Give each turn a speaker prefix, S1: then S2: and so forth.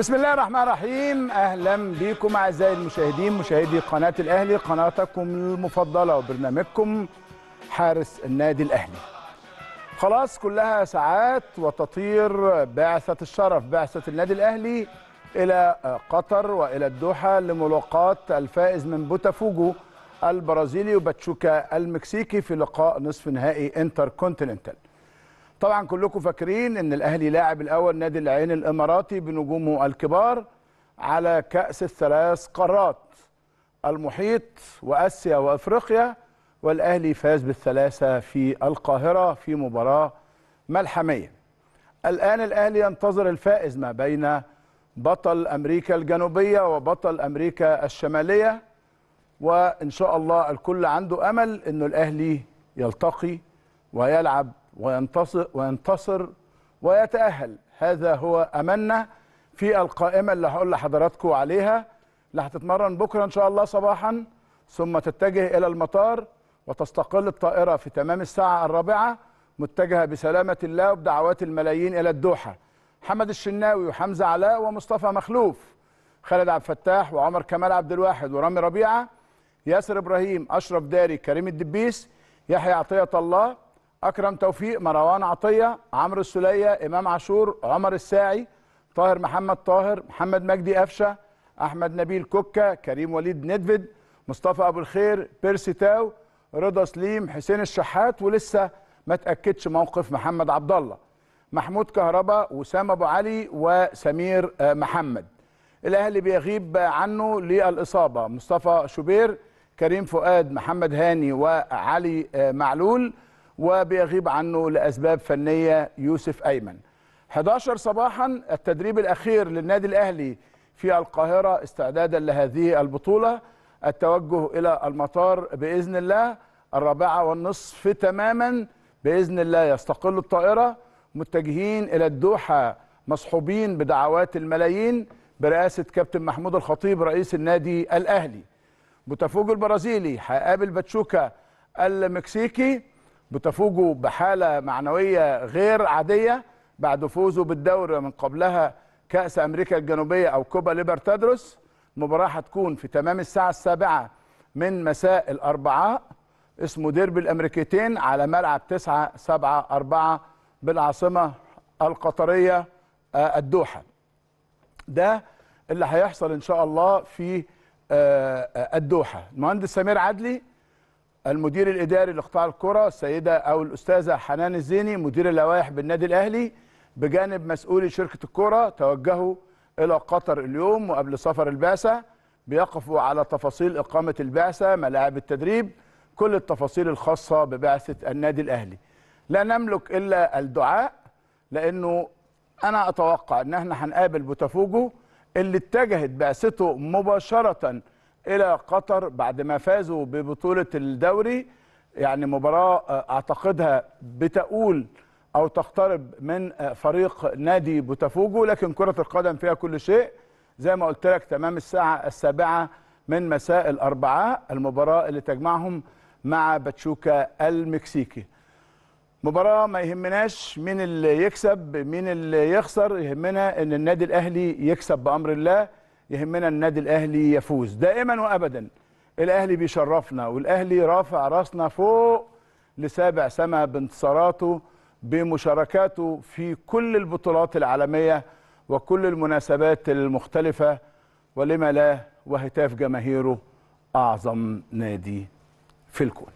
S1: بسم الله الرحمن الرحيم اهلا بكم اعزائي المشاهدين مشاهدي قناه الاهلي قناتكم المفضله وبرنامجكم حارس النادي الاهلي خلاص كلها ساعات وتطير بعثه الشرف بعثه النادي الاهلي الى قطر والى الدوحه لملاقاه الفائز من بوتافوجو البرازيلي وباتشوكا المكسيكي في لقاء نصف نهائي انتر كونتيننتال طبعا كلكم فاكرين ان الاهلي لاعب الاول نادي العين الاماراتي بنجومه الكبار على كاس الثلاث قارات المحيط واسيا وافريقيا والاهلي فاز بالثلاثه في القاهره في مباراه ملحميه الان الاهلي ينتظر الفائز ما بين بطل امريكا الجنوبيه وبطل امريكا الشماليه وان شاء الله الكل عنده امل انه الاهلي يلتقي ويلعب وينتصر, وينتصر ويتأهل هذا هو أملنا في القائمة اللي هقول لحضراتكم عليها اللي هتتمرن بكرة إن شاء الله صباحا ثم تتجه إلى المطار وتستقل الطائرة في تمام الساعة الرابعة متجهة بسلامة الله وبدعوات الملايين إلى الدوحة حمد الشناوي وحمزة علاء ومصطفى مخلوف خالد عبد الفتاح وعمر كمال عبد الواحد ورامي ربيعة ياسر إبراهيم أشرف داري كريم الدبيس يحيى عطية الله اكرم توفيق مروان عطيه عمرو السليه امام عاشور عمر الساعي طاهر محمد طاهر محمد مجدي قفشه احمد نبيل كوكا كريم وليد ندفد مصطفى ابو الخير بيرسي تاو رضا سليم حسين الشحات ولسه ما تاكدش موقف محمد عبد الله محمود كهربا وسام ابو علي وسمير آه، محمد الاهلي بيغيب عنه للاصابه مصطفى شوبير كريم فؤاد محمد هاني وعلي آه، معلول وبيغيب عنه لأسباب فنية يوسف أيمن 11 صباحا التدريب الأخير للنادي الأهلي في القاهرة استعدادا لهذه البطولة التوجه إلى المطار بإذن الله الرابعة والنصف تماما بإذن الله يستقل الطائرة متجهين إلى الدوحة مصحوبين بدعوات الملايين برئاسة كابتن محمود الخطيب رئيس النادي الأهلي بوتافوجو البرازيلي هيقابل باتشوكا المكسيكي بتفوجه بحاله معنويه غير عاديه بعد فوزه بالدوري من قبلها كاس امريكا الجنوبيه او كوبا ليبرتادروس المباراه هتكون في تمام الساعه السابعه من مساء الاربعاء اسمه ديربي الامريكيتين على ملعب 9 7 4 بالعاصمه القطريه آه، الدوحه ده اللي هيحصل ان شاء الله في آه، آه، الدوحه المهندس سمير عدلي المدير الاداري لقطاع الكره السيده او الاستاذه حنان الزيني مدير اللوائح بالنادي الاهلي بجانب مسؤولي شركه الكره توجهوا الى قطر اليوم وقبل سفر البعثه بيقفوا على تفاصيل اقامه البعثه ملاعب التدريب كل التفاصيل الخاصه ببعثه النادي الاهلي لا نملك الا الدعاء لانه انا اتوقع ان احنا هنقابل بوتافوجو اللي اتجهت بعثته مباشره الى قطر بعد ما فازوا ببطوله الدوري يعني مباراه آه، اعتقدها بتؤول او تقترب من آه، فريق نادي بوتافوجو لكن كره القدم فيها كل شيء زي ما قلت لك تمام الساعه السابعه من مساء الاربعاء المباراه اللي تجمعهم مع باتشوكا المكسيكي مباراة ما يهمناش مين اللي يكسب مين اللي يخسر يهمنا ان النادي الاهلي يكسب بامر الله يهمنا النادي الاهلي يفوز دائما وابدا الاهلي بيشرفنا والاهلي رافع راسنا فوق لسابع سما بانتصاراته بمشاركاته في كل البطولات العالميه وكل المناسبات المختلفه ولما لا وهتاف جماهيره اعظم نادي في الكون